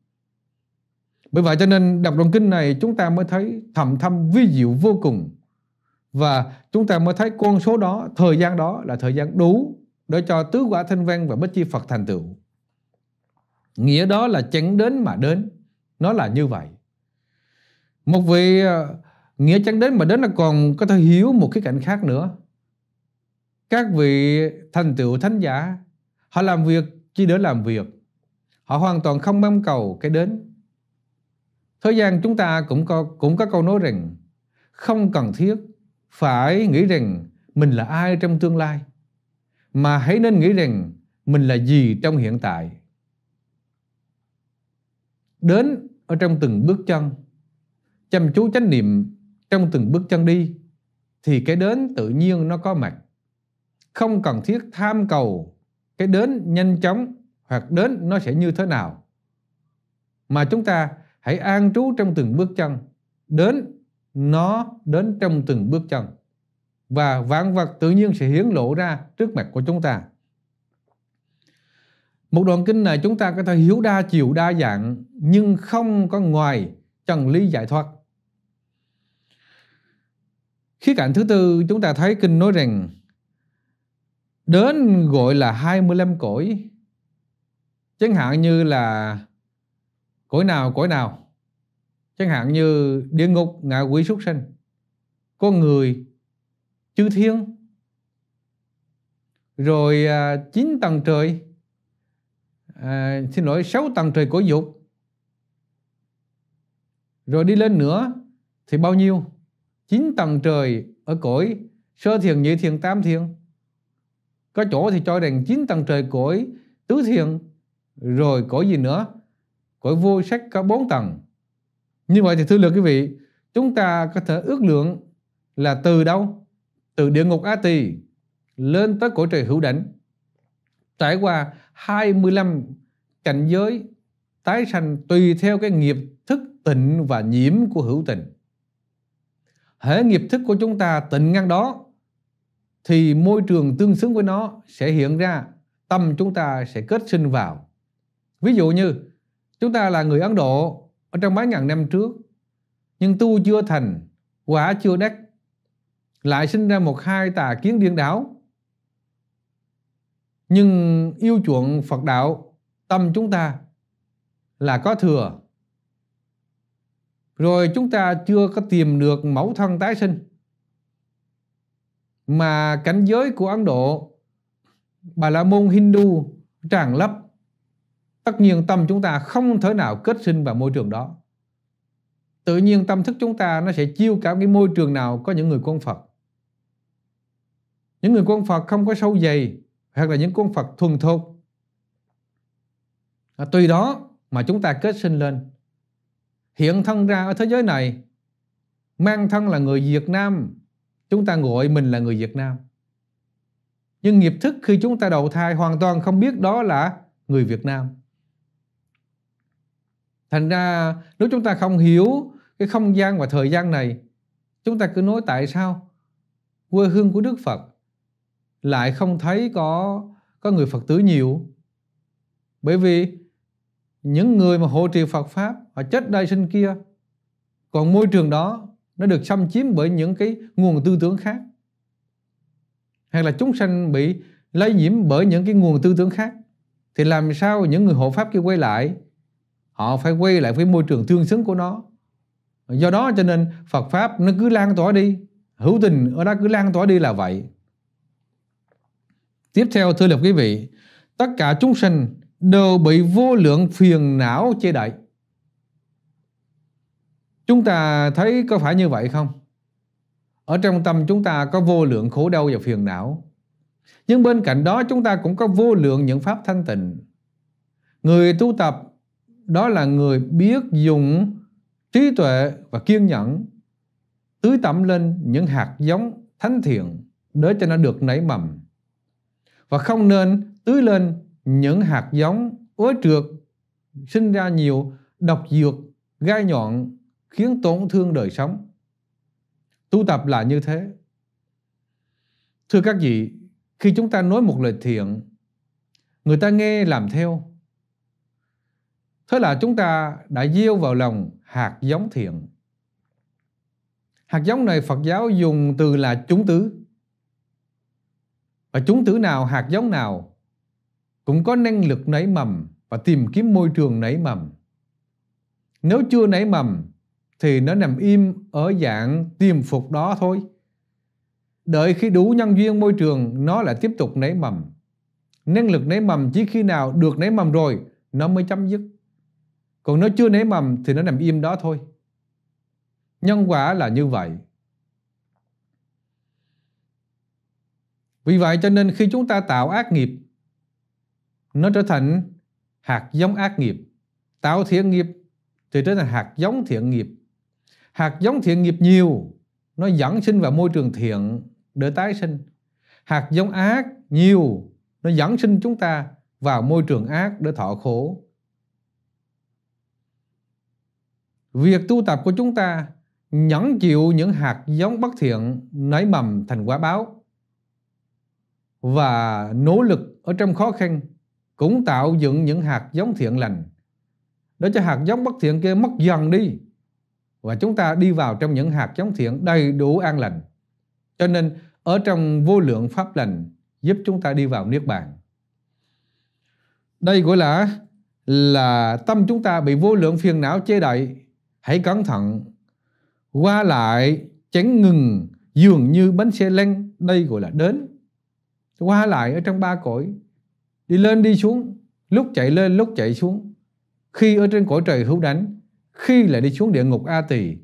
bởi vậy cho nên đọc đoạn kinh này chúng ta mới thấy thầm thâm vi diệu vô cùng. Và chúng ta mới thấy con số đó, thời gian đó là thời gian đủ để cho tứ quả thanh văn và bất chi Phật thành tựu. Nghĩa đó là chẳng đến mà đến. Nó là như vậy. Một vị ờ, nghĩa chẳng đến mà đến là còn có thể hiểu một cái cảnh khác nữa. Các vị thành tựu thánh giả, họ làm việc chỉ để làm việc. Họ hoàn toàn không mong cầu cái đến Thời gian chúng ta cũng có cũng có câu nói rằng không cần thiết phải nghĩ rằng mình là ai trong tương lai mà hãy nên nghĩ rằng mình là gì trong hiện tại. Đến ở trong từng bước chân, chăm chú chánh niệm trong từng bước chân đi thì cái đến tự nhiên nó có mặt. Không cần thiết tham cầu cái đến nhanh chóng hoặc đến nó sẽ như thế nào. Mà chúng ta hãy an trú trong từng bước chân đến nó đến trong từng bước chân và vạn vật tự nhiên sẽ hiển lộ ra trước mặt của chúng ta một đoạn kinh này chúng ta có thể hiểu đa chiều đa dạng nhưng không có ngoài chân lý giải thoát khía cạnh thứ tư chúng ta thấy kinh nói rằng đến gọi là 25 cõi chẳng hạn như là cõi nào cõi nào chẳng hạn như địa ngục ngạ quỷ súc sinh, con người chư thiên rồi à, tầng trời à, xin lỗi sáu tầng trời của dục rồi đi lên nữa thì bao nhiêu Chín tầng trời ở cõi sơ thiền nhị thiền tam thiền có chỗ thì cho rằng chín tầng trời cõi tứ thiền rồi cõi gì nữa cõi vô sách có bốn tầng. Như vậy thì thưa lượt quý vị, chúng ta có thể ước lượng là từ đâu? Từ địa ngục A Tỳ lên tới cổ trời hữu đỉnh, trải qua 25 cảnh giới tái sanh tùy theo cái nghiệp thức tịnh và nhiễm của hữu tình. Hễ nghiệp thức của chúng ta tịnh ngăn đó thì môi trường tương xứng với nó sẽ hiện ra, tâm chúng ta sẽ kết sinh vào. Ví dụ như Chúng ta là người Ấn Độ ở trong mấy ngàn năm trước, nhưng tu chưa thành, quả chưa đắc, lại sinh ra một hai tà kiến điên đảo. Nhưng yêu chuộng Phật đạo, tâm chúng ta là có thừa. Rồi chúng ta chưa có tìm được mẫu thân tái sinh. Mà cảnh giới của Ấn Độ, Bà La Môn Hindu tràn lấp tất nhiên tâm chúng ta không thể nào kết sinh vào môi trường đó tự nhiên tâm thức chúng ta nó sẽ chiêu cảm cái môi trường nào có những người quân Phật những người quân Phật không có sâu dày hoặc là những quân Phật thuần thục à, tùy đó mà chúng ta kết sinh lên hiện thân ra ở thế giới này mang thân là người Việt Nam chúng ta gọi mình là người Việt Nam nhưng nghiệp thức khi chúng ta đầu thai hoàn toàn không biết đó là người Việt Nam thành ra nếu chúng ta không hiểu cái không gian và thời gian này chúng ta cứ nói tại sao quê hương của đức phật lại không thấy có có người phật tử nhiều bởi vì những người mà hộ trì phật pháp họ chết đây sinh kia còn môi trường đó nó được xâm chiếm bởi những cái nguồn tư tưởng khác hay là chúng sanh bị lây nhiễm bởi những cái nguồn tư tưởng khác thì làm sao những người hộ pháp kia quay lại họ phải quay lại với môi trường tương xứng của nó do đó cho nên Phật pháp nó cứ lan tỏa đi hữu tình ở đó cứ lan tỏa đi là vậy tiếp theo thưa lập quý vị tất cả chúng sinh đều bị vô lượng phiền não che đậy chúng ta thấy có phải như vậy không ở trong tâm chúng ta có vô lượng khổ đau và phiền não nhưng bên cạnh đó chúng ta cũng có vô lượng những pháp thanh tịnh người tu tập đó là người biết dùng trí tuệ và kiên nhẫn tưới tắm lên những hạt giống thánh thiện để cho nó được nảy mầm và không nên tưới lên những hạt giống ối trượt sinh ra nhiều độc dược gai nhọn khiến tổn thương đời sống tu tập là như thế thưa các vị khi chúng ta nói một lời thiện người ta nghe làm theo Thế là chúng ta đã gieo vào lòng hạt giống thiện. Hạt giống này Phật giáo dùng từ là chúng tứ. Và chúng tứ nào, hạt giống nào cũng có năng lực nảy mầm và tìm kiếm môi trường nảy mầm. Nếu chưa nảy mầm thì nó nằm im ở dạng tiềm phục đó thôi. Đợi khi đủ nhân duyên môi trường nó lại tiếp tục nảy mầm. Năng lực nảy mầm chỉ khi nào được nảy mầm rồi nó mới chấm dứt còn nó chưa nảy mầm thì nó nằm im đó thôi nhân quả là như vậy vì vậy cho nên khi chúng ta tạo ác nghiệp nó trở thành hạt giống ác nghiệp tạo thiện nghiệp thì trở thành hạt giống thiện nghiệp hạt giống thiện nghiệp nhiều nó dẫn sinh vào môi trường thiện để tái sinh hạt giống ác nhiều nó dẫn sinh chúng ta vào môi trường ác để thọ khổ Việc tu tập của chúng ta nhẫn chịu những hạt giống bất thiện nảy mầm thành quả báo và nỗ lực ở trong khó khăn cũng tạo dựng những hạt giống thiện lành để cho hạt giống bất thiện kia mất dần đi và chúng ta đi vào trong những hạt giống thiện đầy đủ an lành cho nên ở trong vô lượng pháp lành giúp chúng ta đi vào niết bàn đây gọi là là tâm chúng ta bị vô lượng phiền não chế đậy hãy cẩn thận qua lại tránh ngừng dường như bánh xe lăn đây gọi là đến qua lại ở trong ba cõi đi lên đi xuống lúc chạy lên lúc chạy xuống khi ở trên cõi trời hữu đánh khi lại đi xuống địa ngục a tỳ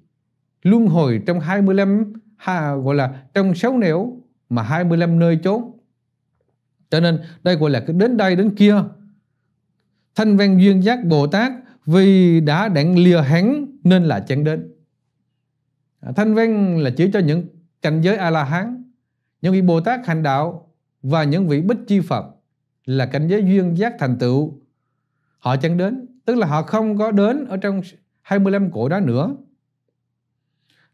luân hồi trong 25 ha, gọi là trong sáu nẻo mà 25 nơi chốn cho nên đây gọi là cái đến đây đến kia thanh văn duyên giác bồ tát vì đã đặng lìa hắn nên là chẳng đến à, thanh văn là chỉ cho những cảnh giới a la hán những vị bồ tát hành đạo và những vị bích chi phật là cảnh giới duyên giác thành tựu họ chẳng đến tức là họ không có đến ở trong 25 cõi đó nữa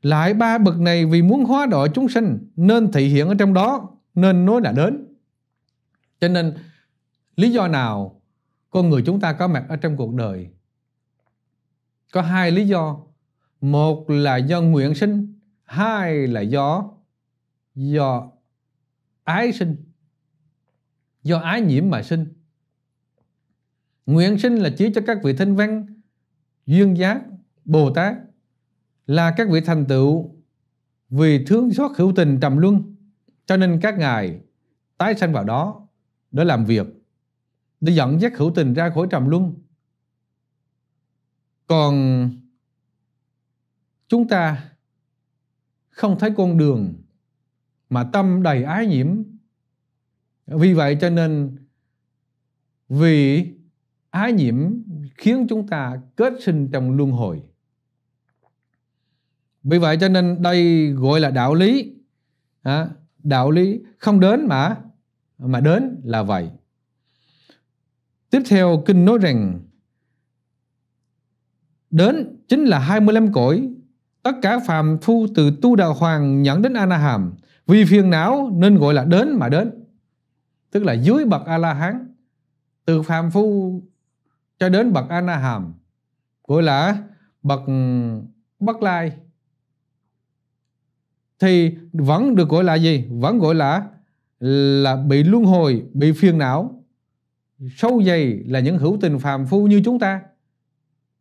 lại ba bậc này vì muốn hóa độ chúng sinh nên thị hiện ở trong đó nên nói là đến cho nên lý do nào con người chúng ta có mặt ở trong cuộc đời có hai lý do một là do nguyện sinh hai là do do ái sinh do ái nhiễm mà sinh nguyện sinh là chỉ cho các vị thanh văn duyên giác bồ tát là các vị thành tựu vì thương xót hữu tình trầm luân cho nên các ngài tái sanh vào đó để làm việc để dẫn dắt hữu tình ra khỏi trầm luân còn chúng ta không thấy con đường mà tâm đầy ái nhiễm vì vậy cho nên vì ái nhiễm khiến chúng ta kết sinh trong luân hồi vì vậy cho nên đây gọi là đạo lý à, đạo lý không đến mà mà đến là vậy tiếp theo kinh nói rằng đến chính là 25 cõi. Tất cả phàm phu từ Tu đạo Hoàng nhận đến hàm vì phiền não nên gọi là đến mà đến. Tức là dưới bậc A-la-hán, từ phàm phu cho đến bậc hàm gọi là bậc Bất Lai, thì vẫn được gọi là gì? Vẫn gọi là là bị luân hồi, bị phiền não. Sâu dày là những hữu tình phàm phu như chúng ta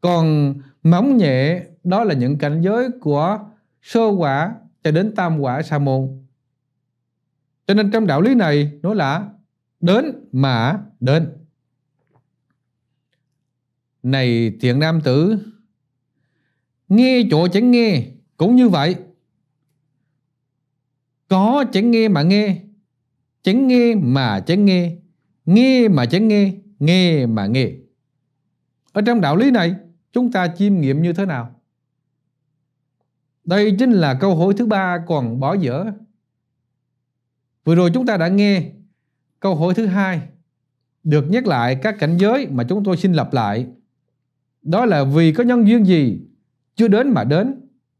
còn móng nhẹ đó là những cảnh giới của sơ quả cho đến tam quả sa môn cho nên trong đạo lý này nó là đến mà đến này thiện nam tử nghe chỗ chẳng nghe cũng như vậy có chẳng nghe mà nghe chẳng nghe mà chẳng nghe nghe mà chẳng nghe nghe mà nghe ở trong đạo lý này chúng ta chiêm nghiệm như thế nào đây chính là câu hỏi thứ ba còn bỏ dở vừa rồi chúng ta đã nghe câu hỏi thứ hai được nhắc lại các cảnh giới mà chúng tôi xin lặp lại đó là vì có nhân duyên gì chưa đến mà đến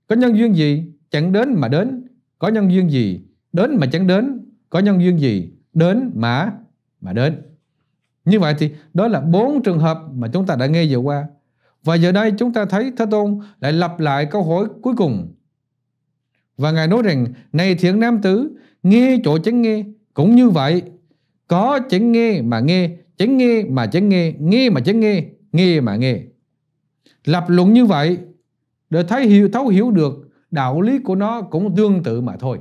có nhân duyên gì chẳng đến mà đến có nhân duyên gì đến mà chẳng đến có nhân duyên gì đến mà mà đến như vậy thì đó là bốn trường hợp mà chúng ta đã nghe vừa qua và giờ đây chúng ta thấy Thế Tôn lại lặp lại câu hỏi cuối cùng. Và Ngài nói rằng, này thiện nam tử, nghe chỗ chánh nghe, cũng như vậy. Có chánh nghe mà nghe, chánh nghe mà chánh nghe, nghe mà chánh nghe, nghe mà nghe. Lập luận như vậy, để thấy hiểu thấu hiểu được đạo lý của nó cũng tương tự mà thôi.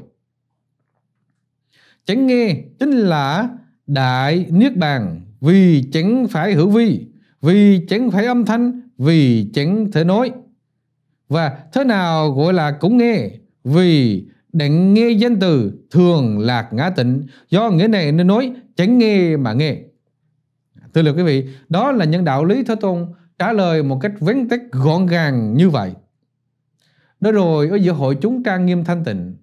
Chánh nghe chính là đại niết bàn vì chẳng phải hữu vi, vì chẳng phải âm thanh, vì chẳng thể nói và thế nào gọi là cũng nghe vì định nghe danh từ thường lạc ngã tịnh do nghĩa này nên nói chẳng nghe mà nghe thưa lượt quý vị đó là những đạo lý thế tôn trả lời một cách vấn tách gọn gàng như vậy đó rồi ở giữa hội chúng trang nghiêm thanh tịnh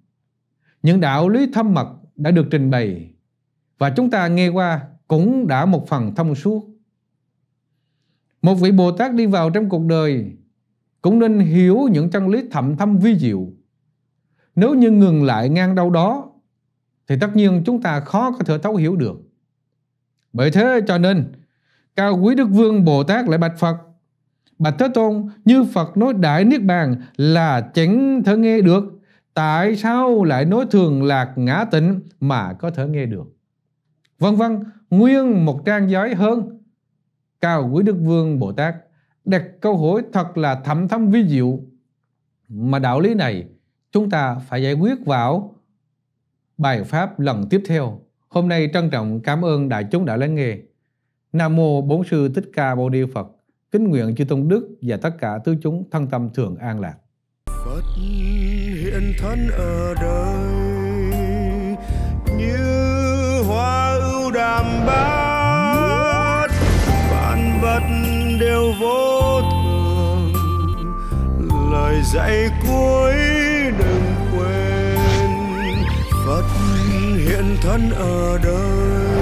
những đạo lý thâm mật đã được trình bày và chúng ta nghe qua cũng đã một phần thông suốt một vị Bồ Tát đi vào trong cuộc đời cũng nên hiểu những chân lý thậm thâm vi diệu. Nếu như ngừng lại ngang đâu đó thì tất nhiên chúng ta khó có thể thấu hiểu được. Bởi thế cho nên Cao quý Đức Vương Bồ Tát lại bạch Phật Bạch Thế Tôn như Phật nói Đại Niết Bàn là chẳng thể nghe được Tại sao lại nói thường lạc ngã tịnh mà có thể nghe được Vân vân, nguyên một trang giới hơn cao quý đức vương bồ tát đặt câu hỏi thật là thẩm thâm vi diệu mà đạo lý này chúng ta phải giải quyết vào bài pháp lần tiếp theo hôm nay trân trọng cảm ơn đại chúng đã lắng nghe nam mô bốn sư thích ca mâu ni phật kính nguyện chư tôn đức và tất cả tứ chúng thân tâm thường an lạc phật hiện thân ở đời như hoa ưu đàm bao mất đều vô thường lời dạy cuối đừng quên phật hiện thân ở đời